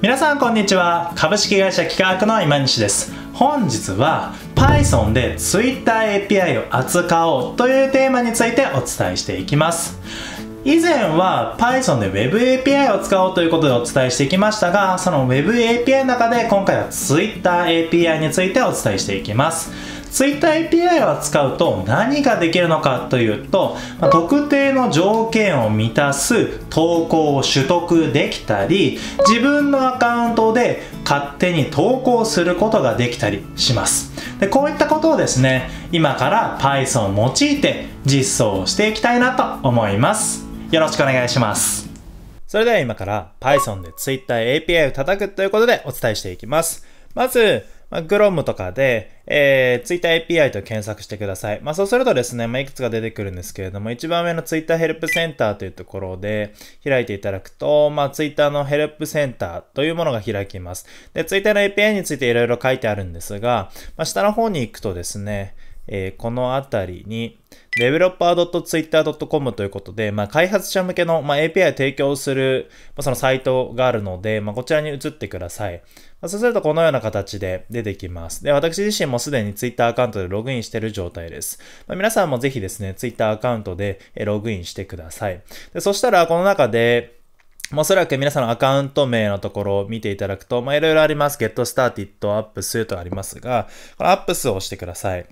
皆さんこんにちは株式会社企画の今西です本日は Python で TwitterAPI を扱おうというテーマについてお伝えしていきます以前は Python で WebAPI を使おうということでお伝えしていきましたがその WebAPI の中で今回は TwitterAPI についてお伝えしていきます Twitter API を使うと何ができるのかというと、ま特定の条件を満たす投稿を取得できたり自分のアカウントで勝手に投稿することができたりしますでこういったことをですね今から Python を用いて実装していきたいなと思いますよろしくお願いしますそれでは今から Python で Twitter API を叩くということでお伝えしていきますまずまあ、Chrome とかで、えー、Twitter API と検索してください。まあ、そうするとですね、まあ、いくつか出てくるんですけれども、一番上の Twitter ヘルプセンターというところで開いていただくと、まあ、Twitter のヘルプセンターというものが開きます。で、Twitter の API についていろいろ書いてあるんですが、まあ、下の方に行くとですね、えー、このあたりに developer.twitter.com ということで、まあ、開発者向けの、まあ、API 提供する、まあ、そのサイトがあるので、まあ、こちらに移ってください。そうするとこのような形で出てきます。で、私自身もすでに Twitter アカウントでログインしている状態です。まあ、皆さんもぜひですね、Twitter アカウントでログインしてください。でそしたら、この中で、おそらく皆さんのアカウント名のところを見ていただくと、まあ、いろいろあります。get started, apps とありますが、この apps を押してください。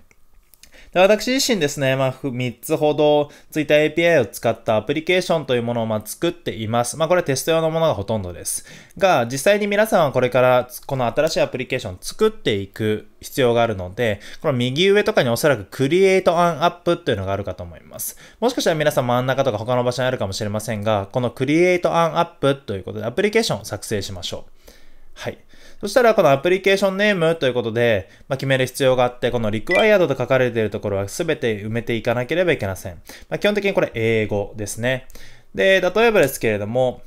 で私自身ですね、まあ、3つほど Twitter API を使ったアプリケーションというものをま作っています。まあ、これはテスト用のものがほとんどです。が、実際に皆さんはこれからこの新しいアプリケーションを作っていく必要があるので、この右上とかにおそらく Create an App っていうのがあるかと思います。もしかしたら皆さん真ん中とか他の場所にあるかもしれませんが、この Create an App ということでアプリケーションを作成しましょう。はい。そしたらこのアプリケーションネームということで、まあ、決める必要があって、この required と書かれているところは全て埋めていかなければいけません。まあ、基本的にこれ英語ですね。で、例えばですけれども、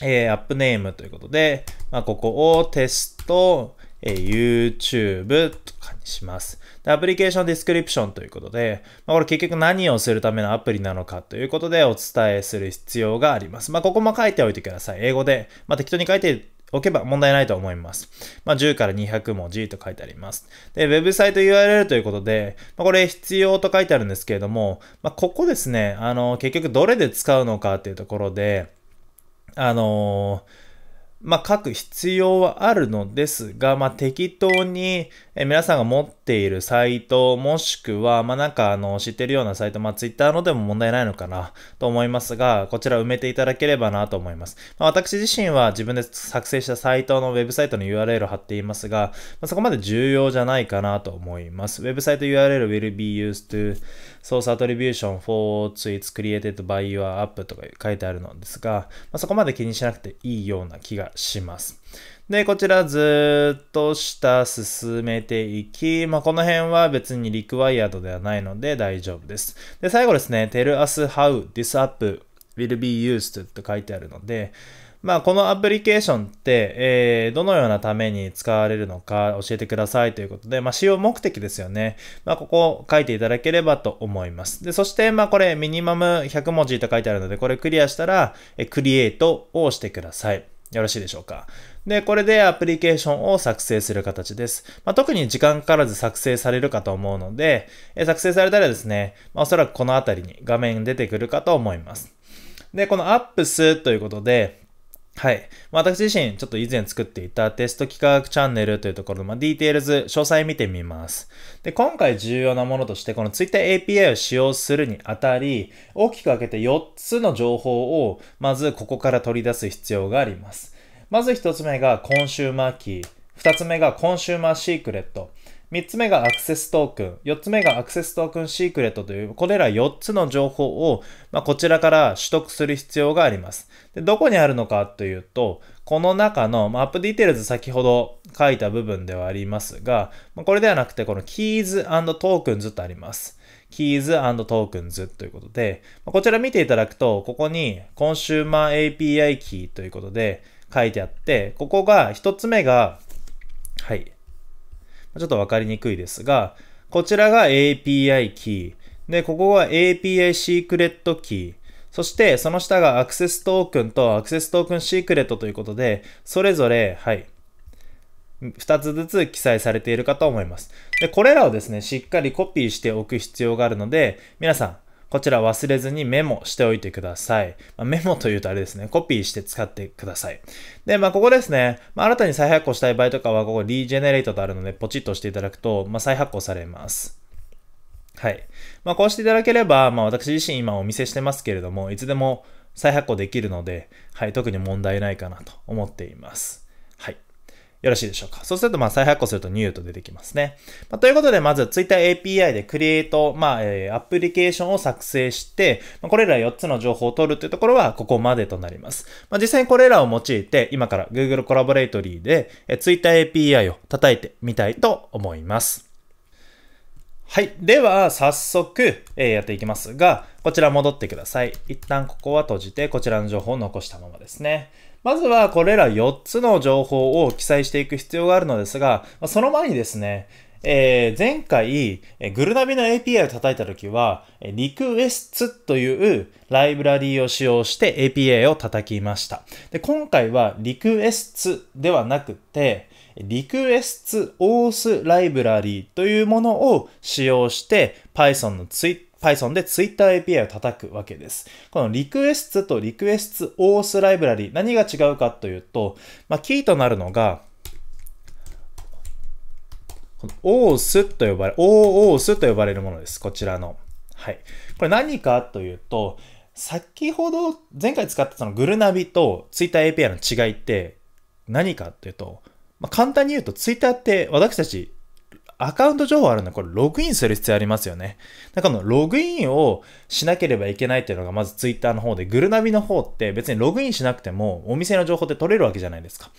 えー、アップネームということで、まあ、ここをテスト、えー、YouTube とかにします。で、アプリケーションディスクリプションということで、まあ、これ結局何をするためのアプリなのかということでお伝えする必要があります。まあ、ここも書いておいてください。英語で、まあ、適当に書いておけば問題ないと思います。まあ、10から200文字と書いてあります。で、ウェブサイト URL ということで、まあ、これ必要と書いてあるんですけれども、まあ、ここですね、あの、結局どれで使うのかっていうところで、あのー、まあ、書く必要はあるのですが、まあ、適当に、え皆さんが持っているサイト、もしくは、まあ、なんか、あの、知ってるようなサイト、まあ、Twitter のでも問題ないのかなと思いますが、こちら埋めていただければなと思います。まあ、私自身は自分で作成したサイトのウェブサイトの URL を貼っていますが、まあ、そこまで重要じゃないかなと思います。ウェブサイト URL will be used to source attribution for tweets created by your app とか書いてあるのですが、まあ、そこまで気にしなくていいような気がします。で、こちらずっと下進めていき、まあ、この辺は別にリクワイアードではないので大丈夫です。で、最後ですね、tell us how this app will be used と書いてあるので、まあ、このアプリケーションって、えー、どのようなために使われるのか教えてくださいということで、まあ、使用目的ですよね。まあ、ここ書いていただければと思います。で、そして、まあ、これミニマム100文字と書いてあるので、これクリアしたら、えクリエイトをしてください。よろしいでしょうか。で、これでアプリケーションを作成する形です。まあ、特に時間かからず作成されるかと思うので、え作成されたらですね、まあ、おそらくこの辺りに画面出てくるかと思います。で、この Apps ということで、はい。私自身、ちょっと以前作っていたテスト企画チャンネルというところの、まあ、ディテールズ、詳細見てみます。で、今回重要なものとして、この Twitter API を使用するにあたり、大きく分けて4つの情報を、まずここから取り出す必要があります。まず1つ目がコンシューマーキー。2つ目がコンシューマーシークレット。3つ目がアクセストークン、4つ目がアクセストークンシークレットという、これら4つの情報を、まあ、こちらから取得する必要があります。で、どこにあるのかというと、この中の、まあ、アップディテールズ先ほど書いた部分ではありますが、まあ、これではなくて、この keys トークンズとあります。keys トークンズということで、まあ、こちら見ていただくと、ここにコンシューマー API キーということで書いてあって、ここが1つ目が、はい、ちょっとわかりにくいですが、こちらが API キー。で、ここが API シークレットキー。そして、その下がアクセストークンとアクセストークンシークレットということで、それぞれ、はい、2つずつ記載されているかと思います。で、これらをですね、しっかりコピーしておく必要があるので、皆さん、こちら忘れずにメモしておいてください。まあ、メモというとあれですね、コピーして使ってください。で、まあ、ここですね、まあ、新たに再発行したい場合とかは、ここリージェネレートとあるので、ポチッと押していただくと、まあ、再発行されます。はい。まあ、こうしていただければ、まあ、私自身今お見せしてますけれども、いつでも再発行できるので、はい、特に問題ないかなと思っています。よろしいでしょうか。そうすると、まあ、再発行するとニューと出てきますね。まあ、ということで、まず Twitter API でクリエイト、まあ、えー、アプリケーションを作成して、まあ、これら4つの情報を取るというところは、ここまでとなります。まあ、実際にこれらを用いて、今から Google コラボレートリーで、え Twitter API を叩いてみたいと思います。はい。では、早速、えー、やっていきますが、こちら戻ってください。一旦ここは閉じて、こちらの情報を残したままですね。まずは、これら4つの情報を記載していく必要があるのですが、その前にですね、えー、前回、グルナビの API を叩いたときは、リクエストというライブラリーを使用して API を叩きました。で今回はリクエストではなくて、リクエストオー s ライブラリーというものを使用して Python の t w Python で Twitter API を叩くわけです。このリクエストとリクエストオー s ライブラリー何が違うかというと、まあ、キーとなるのが、このオースと呼ばれ、o a u t と呼ばれるものです。こちらの。はい。これ何かというと、先ほど前回使ったそのグルナビと Twitter API の違いって何かというと、まあ、簡単に言うと Twitter って私たちアカウント情報あるんで、これログインする必要ありますよね。だからのログインをしなければいけないっていうのがまずツイッターの方で、グルナビの方って別にログインしなくてもお店の情報って取れるわけじゃないですか。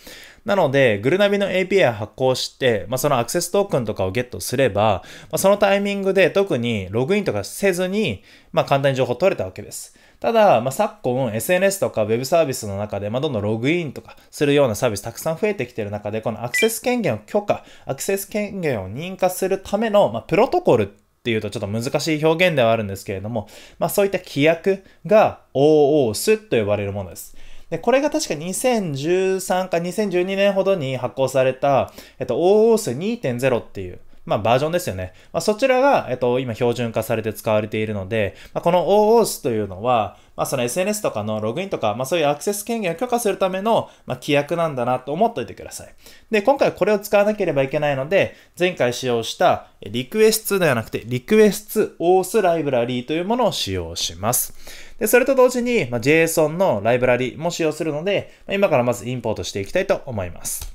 なので、グルナビの API 発行して、まあ、そのアクセストークンとかをゲットすれば、まあ、そのタイミングで特にログインとかせずに、まあ、簡単に情報取れたわけです。ただ、まあ、昨今 SNS とか Web サービスの中で、まあ、どんどんログインとかするようなサービスたくさん増えてきている中で、このアクセス権限を許可、アクセス権限を認可するための、まあ、プロトコルっていうとちょっと難しい表現ではあるんですけれども、まあ、そういった規約が OOS と呼ばれるものです。で、これが確か2013か2012年ほどに発行された、えっと、OOS2.0 っていうまあ、バージョンですよね。まあ、そちらが、えっと、今標準化されて使われているので、まあ、この OOS というのは、まあ、その SNS とかのログインとか、まあ、そういうアクセス権限を許可するための、まあ、規約なんだなと思っておいてください。で、今回これを使わなければいけないので、前回使用したリクエストではなくて、リクエスト OS ライブラリーというものを使用します。で、それと同時に、まあ、JSON のライブラリーも使用するので、まあ、今からまずインポートしていきたいと思います。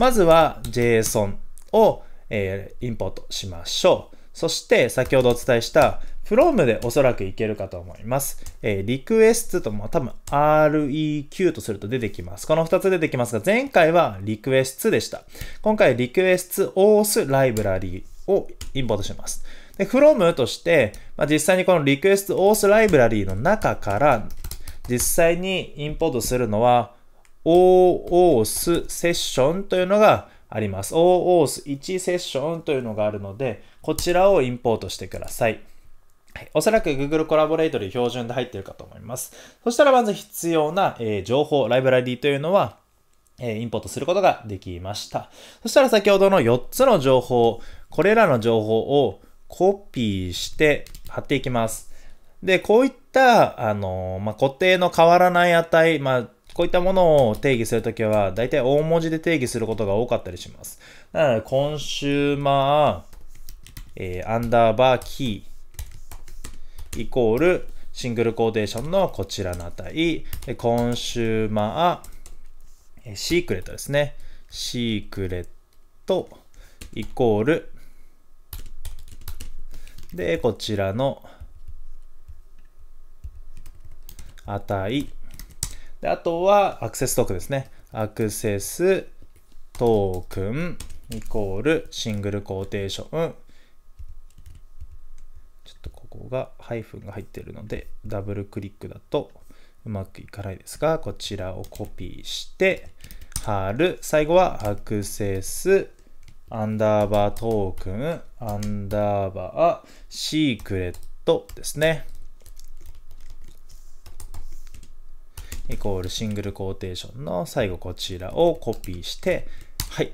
まずは JSON。を、えー、インポートしましょう。そして先ほどお伝えした from でおそらくいけるかと思います。えー、request とも多分 req とすると出てきます。この2つ出てきますが、前回は request でした。今回 request a u ライブラリーをインポートします。で、from として、まあ、実際にこの request a u ライブラリーの中から実際にインポートするのは o o s セッションというのがあります。o o s 1セッションというのがあるので、こちらをインポートしてください。はい、おそらく Google コラボレートで標準で入ってるかと思います。そしたらまず必要な、えー、情報、ライブラリーというのは、えー、インポートすることができました。そしたら先ほどの4つの情報、これらの情報をコピーして貼っていきます。で、こういった、あのー、まあ、固定の変わらない値、まあ、こういったものを定義するときは、大体大文字で定義することが多かったりします。なので、コンシューマー、えー、アンダーバーキー、イコール、シングルコーデーションのこちらの値、コンシューマー、シークレットですね。シークレット、イコール、で、こちらの値、であとはアクセストークですね。アクセストークンイコールシングルコーテーション。ちょっとここがハイフンが入ってるのでダブルクリックだとうまくいかないですが、こちらをコピーして、貼る。最後はアクセスアンダーバートークンアンダーバーシークレットですね。イコールシングルコーテーションの最後こちらをコピーして、はい。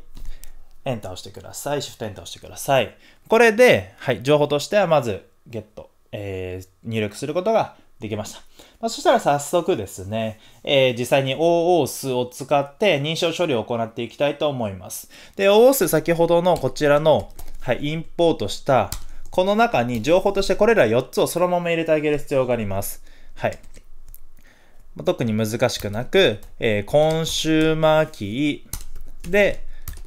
エンターをしてください。シフトエンターをしてください。これで、はい、情報としてはまず、ゲット、えー、入力することができました。まあ、そしたら早速ですね、えー、実際に OO s を使って認証処理を行っていきたいと思います。で、OO s 先ほどのこちらの、はい、インポートした、この中に情報としてこれら4つをそのまま入れてあげる必要があります。はい。特に難しくなく、えー、コンシューマーキーで、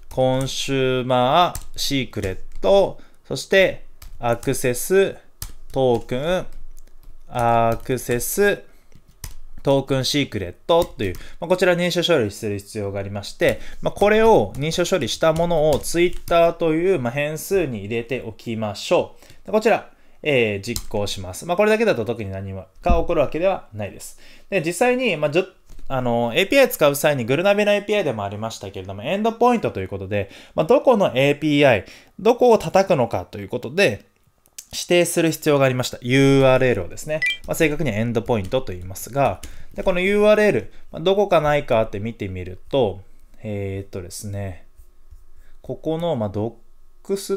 コンシューマーシークレット、そしてアクセストークン、アクセストークンシークレットという、まあ、こちら認証処理する必要がありまして、まあ、これを認証処理したものを Twitter という、まあ、変数に入れておきましょう。こちら、えー、実行します。まあ、これだけだと特に何が起こるわけではないです。で、実際に、まあ、あの、API 使う際にグルナビの API でもありましたけれども、エンドポイントということで、まあ、どこの API、どこを叩くのかということで、指定する必要がありました。URL をですね。まあ、正確にはエンドポイントと言いますが、でこの URL、まあ、どこかないかって見てみると、えー、っとですね、ここの、まどっ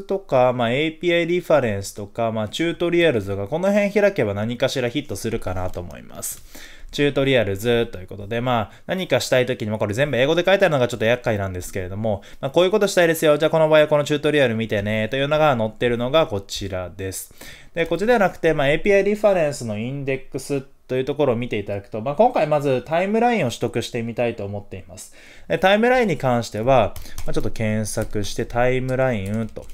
とか、まあ、API リファレンスとか、まあ、チュートリアルズがこの辺開けば何かしらヒットするかなと思います。チュートリアルズということで、まあ、何かしたい時にも、これ全部英語で書いてあるのがちょっと厄介なんですけれども、まあ、こういうことしたいですよ。じゃあこの場合はこのチュートリアル見てね、というのが載ってるのがこちらです。で、こっちではなくて、まあ、API リファレンスのインデックスってというところを見ていただくと、まあ、今回まずタイムラインを取得してみたいと思っています。タイムラインに関しては、まあ、ちょっと検索してタイムラインと。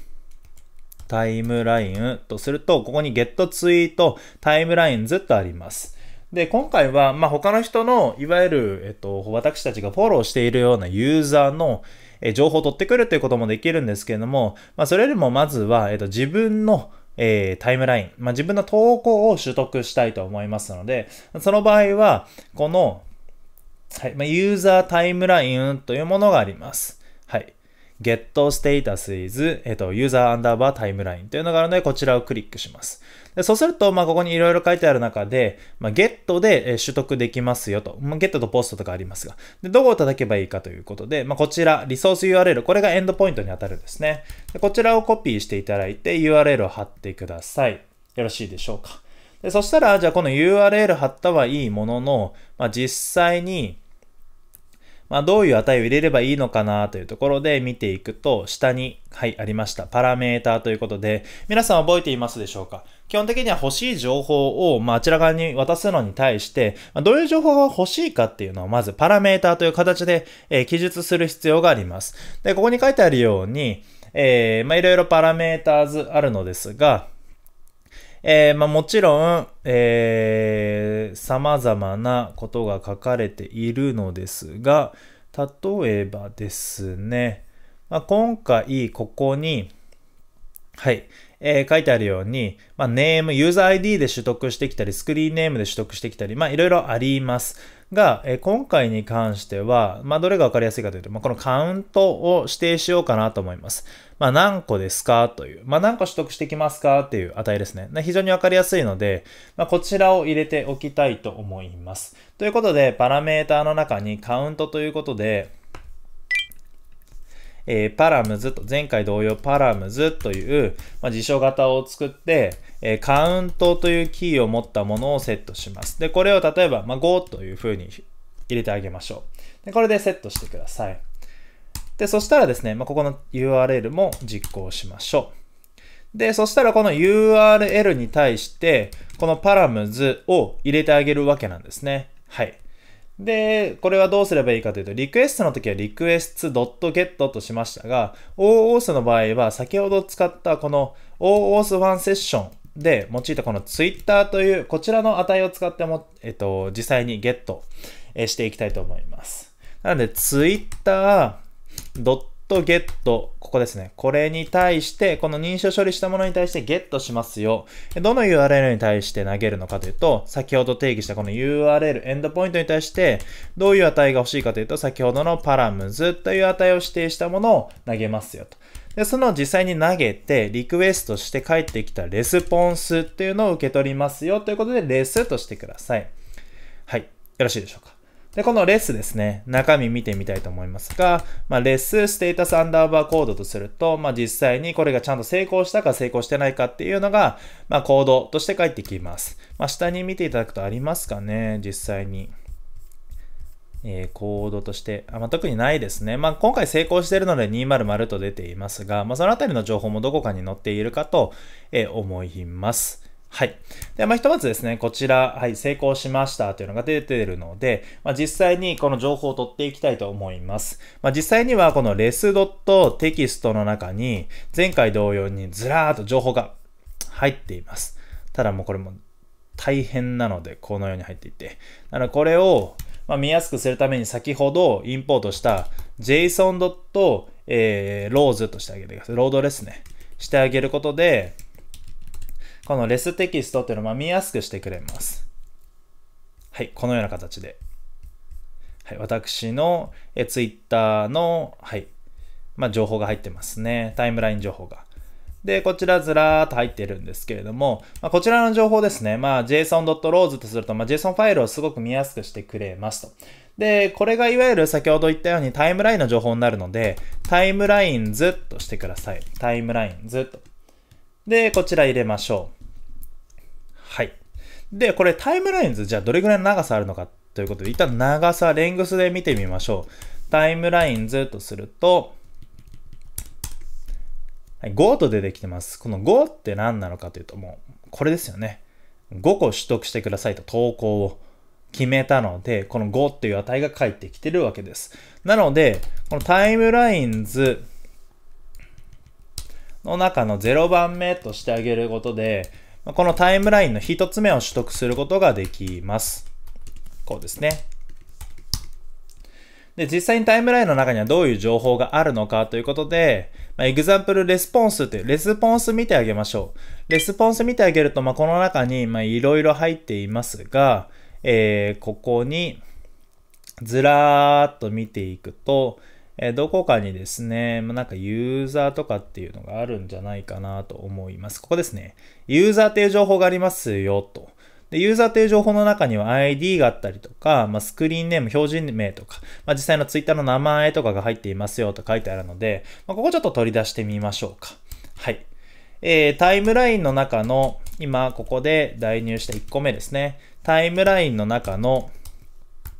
タイムラインとすると、ここに Get ツイート、タイムラインずっとあります。で、今回は、まあ、他の人の、いわゆる、えっと、私たちがフォローしているようなユーザーの、え、情報を取ってくるということもできるんですけれども、まあ、それよりもまずは、えっと、自分の、えー、タイムライン、まあ、自分の投稿を取得したいと思いますので、その場合は、この、はい、まあ、ユーザータイムラインというものがあります。はい。get status is、えっ、ー、と、ユーザーアンダーバータイムラインというのがあるので、こちらをクリックします。でそうすると、まあ、ここにいろいろ書いてある中で、まあ、ゲットで取得できますよと。まあ、ゲットとポストとかありますが。で、どこを叩けばいいかということで、まあ、こちら、リソース URL、これがエンドポイントに当たるんですねで。こちらをコピーしていただいて、URL を貼ってください。よろしいでしょうか。でそしたら、じゃあこの URL 貼ったはいいものの、まあ、実際に、まあ、どういう値を入れればいいのかなというところで見ていくと、下に、はい、ありました。パラメータということで、皆さん覚えていますでしょうか基本的には欲しい情報を、まあ、あちら側に渡すのに対して、まあ、どういう情報が欲しいかっていうのを、まずパラメータという形で、えー、記述する必要があります。で、ここに書いてあるように、えー、まあ、いろいろパラメーターズあるのですが、えー、まあ、もちろん、えー、様々なことが書かれているのですが、例えばですね、まあ、今回ここに、はい、えー、書いてあるように、まあ、ネーム、ユーザー ID で取得してきたり、スクリーンネームで取得してきたり、まあ、いろいろあります。が、えー、今回に関しては、まあ、どれがわかりやすいかというと、まあ、このカウントを指定しようかなと思います。まあ、何個ですかという、まあ、何個取得してきますかっていう値ですね。非常にわかりやすいので、まあ、こちらを入れておきたいと思います。ということで、パラメーターの中にカウントということで、えー、パラムズと、前回同様パラムズという、まあ、辞書型を作って、えー、カウントというキーを持ったものをセットします。で、これを例えば、まあ、5という風に入れてあげましょう。で、これでセットしてください。で、そしたらですね、まあ、ここの URL も実行しましょう。で、そしたらこの URL に対して、このパラムズを入れてあげるわけなんですね。はい。で、これはどうすればいいかというと、リクエストの時は requests.get としましたが、o o s の場合は先ほど使ったこの o o s 1セッションで用いたこの Twitter というこちらの値を使っても、えっと、実際にゲットしていきたいと思います。なので Twitter.get トゲット、ここですね。これに対して、この認証処理したものに対してゲットしますよ。どの URL に対して投げるのかというと、先ほど定義したこの URL、エンドポイントに対して、どういう値が欲しいかというと、先ほどのパラムズという値を指定したものを投げますよと。で、その実際に投げて、リクエストして返ってきたレスポンスっていうのを受け取りますよということで、レスとしてください。はい。よろしいでしょうか。で、このレスですね、中身見てみたいと思いますが、まあ、レスステータスアンダーバーコードとすると、まあ、実際にこれがちゃんと成功したか成功してないかっていうのが、まあ、コードとして返ってきます。まあ、下に見ていただくとありますかね、実際に。えー、コードとして、あまあ、特にないですね。まあ、今回成功しているので200と出ていますが、まあ、そのあたりの情報もどこかに載っているかと、えー、思います。はい。で、まあ、ひとまずですね、こちら、はい、成功しましたというのが出ているので、まあ、実際にこの情報を取っていきたいと思います。まあ、実際にはこのド e s t e x t の中に、前回同様にずらーっと情報が入っています。ただもうこれも大変なので、このように入っていて。なので、これを、ま見やすくするために先ほどインポートした json.rose、えー、としてあげてください。ロードですね。してあげることで、このレステキストっていうのを見やすくしてくれます。はい、このような形で。はい、私のえ Twitter の、はい、まあ、情報が入ってますね。タイムライン情報が。で、こちらずらーっと入ってるんですけれども、まあ、こちらの情報ですね。まあ、json.rose とすると、まあ、JSON ファイルをすごく見やすくしてくれますと。で、これがいわゆる先ほど言ったようにタイムラインの情報になるので、タイムラインズとしてください。タイムラインズと。で、こちら入れましょう。はい。で、これタイムラインズ、じゃあどれぐらいの長さあるのかということで、一旦長さ、レングスで見てみましょう。タイムラインズとすると、はい、5と出てきてます。この5って何なのかというと、もう、これですよね。5個取得してくださいと投稿を決めたので、この5っていう値が返ってきてるわけです。なので、このタイムラインズの中の0番目としてあげることで、このタイムラインの1つ目を取得することができます。こうですね。で、実際にタイムラインの中にはどういう情報があるのかということで、まあ、e x a ルレスポンス s p というレスポンス見てあげましょう。レスポンス見てあげると、まあ、この中にいろいろ入っていますが、えー、ここにずらーっと見ていくと、えどこかにですね、なんかユーザーとかっていうのがあるんじゃないかなと思います。ここですね。ユーザーっていう情報がありますよと。で、ユーザーという情報の中には ID があったりとか、まあ、スクリーンネーム、標準名とか、まあ、実際の Twitter の名前とかが入っていますよと書いてあるので、まあ、ここちょっと取り出してみましょうか。はい。えー、タイムラインの中の、今ここで代入した1個目ですね。タイムラインの中の、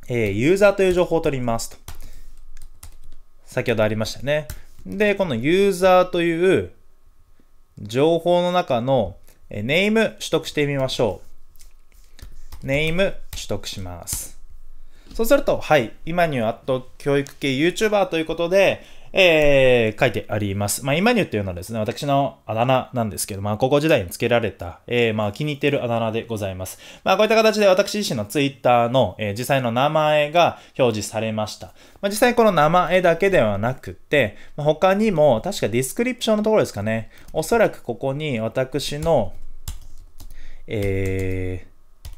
えー、ユーザーという情報を取りますと。先ほどありましたね。で、このユーザーという情報の中のネーム取得してみましょう。ネーム取得します。そうすると、はい、今にはあと教育系 YouTuber ということで、えー、書いてあります。まあ、にマっていうのはですね、私のあだ名なんですけど、まあ、高校時代につけられた、えー、まあ、気に入ってるあだ名でございます。まあ、こういった形で私自身のツイッターの、えー、実際の名前が表示されました。まあ、実際この名前だけではなくて、まあ、他にも、確かディスクリプションのところですかね、おそらくここに私の、えー、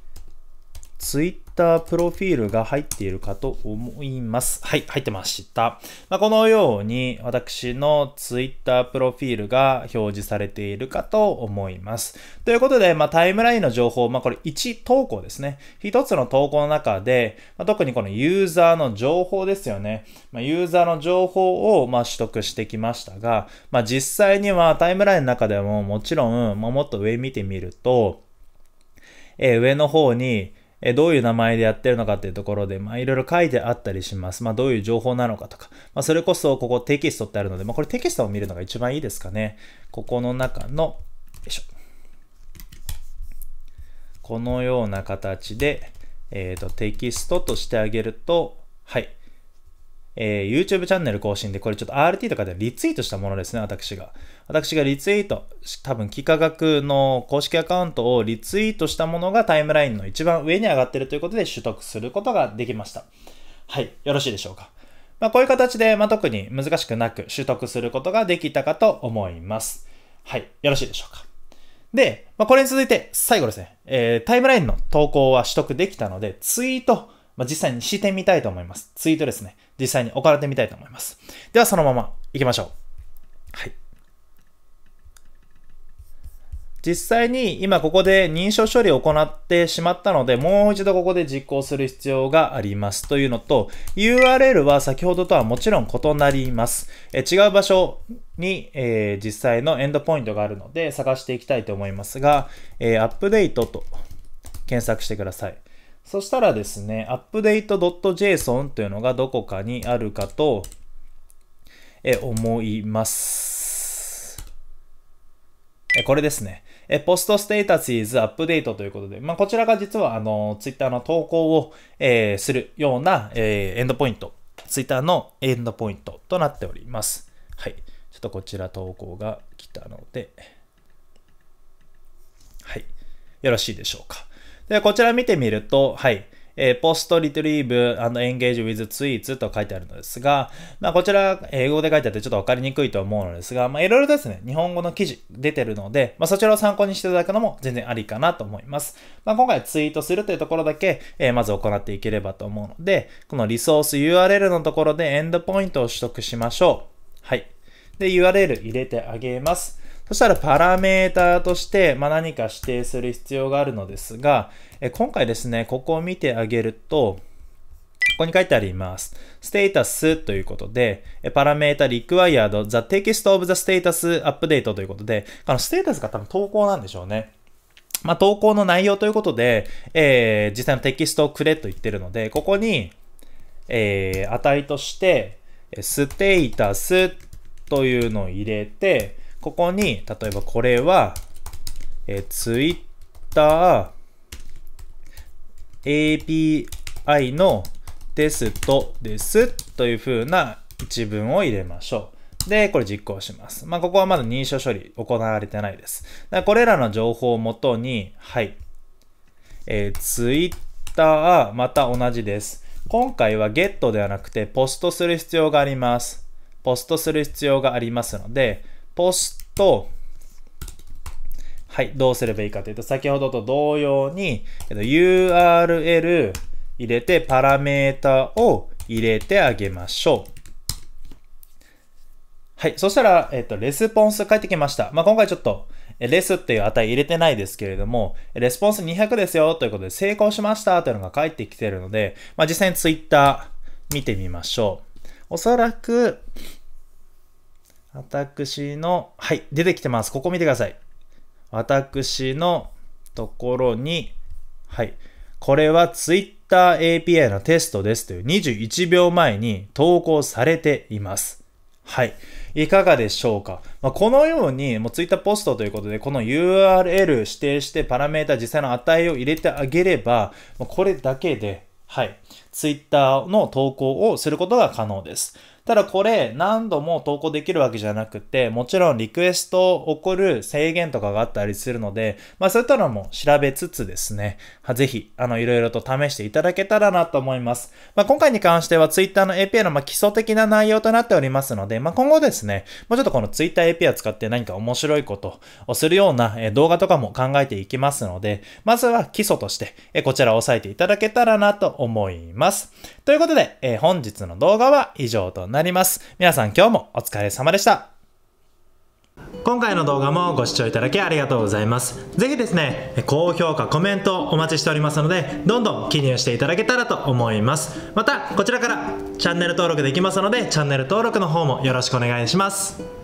ツイッたプロフィールが入っているかと思います。はい、入ってました。まあ、このように私の Twitter プロフィールが表示されているかと思います。ということで、まあ、タイムラインの情報、まあ、これ1投稿ですね。1つの投稿の中で、ま特にこのユーザーの情報ですよね。まユーザーの情報を、ま取得してきましたが、ま実際にはタイムラインの中でももちろん、まもっと上見てみると、えー、上の方に、えどういう名前でやってるのかっていうところで、まあ、いろいろ書いてあったりします。まあ、どういう情報なのかとか。まあ、それこそ、ここテキストってあるので、まあ、これテキストを見るのが一番いいですかね。ここの中の、よいしょ。このような形で、えっ、ー、と、テキストとしてあげると、はい。えー、YouTube チャンネル更新で、これちょっと RT とかでリツイートしたものですね、私が。私がリツイート、多分、幾何学の公式アカウントをリツイートしたものがタイムラインの一番上に上がってるということで取得することができました。はい、よろしいでしょうか。まあ、こういう形で、まあ、特に難しくなく取得することができたかと思います。はい、よろしいでしょうか。で、まあ、これに続いて最後ですね、えー、タイムラインの投稿は取得できたので、ツイート、まあ、実際にしてみたいと思います。ツイートですね。実際に置かれてみたいと思います。ではそのまま行きましょう。はい。実際に今ここで認証処理を行ってしまったので、もう一度ここで実行する必要がありますというのと、URL は先ほどとはもちろん異なります。え違う場所に、えー、実際のエンドポイントがあるので探していきたいと思いますが、えー、アップデートと検索してください。そしたらですね、update.json というのがどこかにあるかと思います。これですね。ポストステータスイズアップデートということで、まあ、こちらが実はあの Twitter の投稿を、えー、するような、えー、エンドポイント、Twitter のエンドポイントとなっております。はい。ちょっとこちら投稿が来たので、はい。よろしいでしょうか。で、こちら見てみると、はい。えー、ポストリトリーブエンゲージ with tweets と書いてあるのですが、まあ、こちら英語で書いてあってちょっとわかりにくいと思うのですが、まあ、いろいろですね、日本語の記事出てるので、まあ、そちらを参考にしていただくのも全然ありかなと思います。まあ、今回ツイートするというところだけ、えー、まず行っていければと思うので、このリソース URL のところでエンドポイントを取得しましょう。はい。で、URL 入れてあげます。そしたらパラメータとして、ま何か指定する必要があるのですが、え今回ですね、ここを見てあげると、ここに書いてあります。ステータスということで、パラメータ required the text of the status update ということで、あのステータスが多分投稿なんでしょうね。まあ、投稿の内容ということで、えー、実際のテキストをくれと言ってるので、ここに、えー、値として、ステータスというのを入れて、ここに、例えばこれは、えー、Twitter API のテストですというふうな一文を入れましょう。で、これ実行します。まあ、ここはまだ認証処理行われてないです。だこれらの情報をもとに、はい。えー、Twitter、また同じです。今回は get ではなくて、ポストする必要があります。ポストする必要がありますので、ポスト、はい、どうすればいいかというと、先ほどと同様に、URL 入れて、パラメータを入れてあげましょう。はい。そしたら、えっと、レスポンス返ってきました。まあ、今回ちょっと、レスっていう値入れてないですけれども、レスポンス200ですよということで成功しましたというのが返ってきてるので、まあ、実際に Twitter 見てみましょう。おそらく、私の、はい、出てきてます。ここ見てください。私のところに、はい、これは Twitter API のテストですという21秒前に投稿されています。はい。いかがでしょうか、まあ、このように、もう Twitter ポストということで、この URL 指定してパラメータ実際の値を入れてあげれば、これだけで、はい。Twitter の投稿をすることが可能です。ただこれ何度も投稿できるわけじゃなくて、もちろんリクエスト起こる制限とかがあったりするので、まあそういったのも調べつつですね、ぜひ、あの、いろいろと試していただけたらなと思います。まあ今回に関しては Twitter の API のま基礎的な内容となっておりますので、まあ今後ですね、もうちょっとこの Twitter API を使って何か面白いことをするような動画とかも考えていきますので、まずは基礎としてこちらを押さえていただけたらなと思います。ということで、え本日の動画は以上となります。皆さん今日もお疲れ様でした。今回の動画もご視聴いただきありがとうございます。ぜひですね、高評価、コメントお待ちしておりますので、どんどん記入していただけたらと思います。また、こちらからチャンネル登録できますので、チャンネル登録の方もよろしくお願いします。